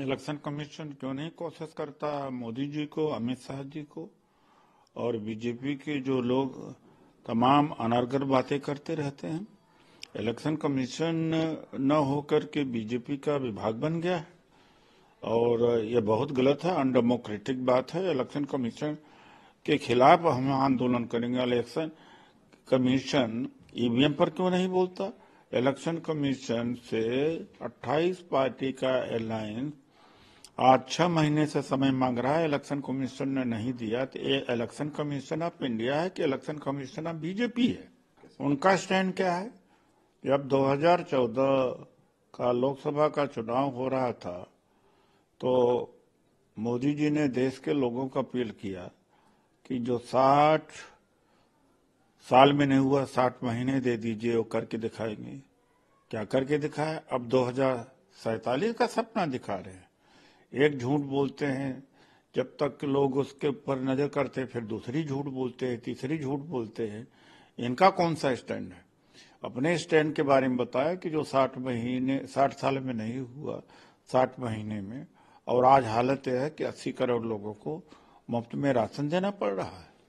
election commission क्यों नहीं कोशिश करता मोदी जी को अमित शाह जी को और बीजेपी के जो लोग तमाम अनारगर बातें करते रहते हैं इलेक्शन कमीशन न होकर के बीजेपी का विभाग बन गया है और ये बहुत गलत है अनडेमोक्रेटिक बात है इलेक्शन कमीशन के खिलाफ हम आंदोलन करेंगे इलेक्शन कमीशन ईवीएम पर क्यों नहीं बोलता इलेक्शन कमीशन से 28 पार्टी का अलायंस आज छह महीने से समय मांग रहा है इलेक्शन कमीशन ने नहीं दिया तो ये इलेक्शन कमीशन ऑफ इंडिया है कि इलेक्शन कमीशन ऑफ बीजेपी है उनका स्टैंड क्या है जब 2014 का लोकसभा का चुनाव हो रहा था तो मोदी जी ने देश के लोगों का अपील किया कि जो 60 साल में नहीं हुआ 60 महीने दे दीजिए वो करके दिखाएंगे क्या करके दिखाया अब दो का सपना दिखा रहे हैं एक झूठ बोलते हैं जब तक लोग उसके ऊपर नजर करते फिर दूसरी झूठ बोलते हैं तीसरी झूठ बोलते हैं इनका कौन सा स्टैंड है अपने स्टैंड के बारे में बताया कि जो साठ महीने साठ साल में नहीं हुआ साठ महीने में और आज हालत यह है कि अस्सी करोड़ लोगों को मुफ्त में राशन देना पड़ रहा है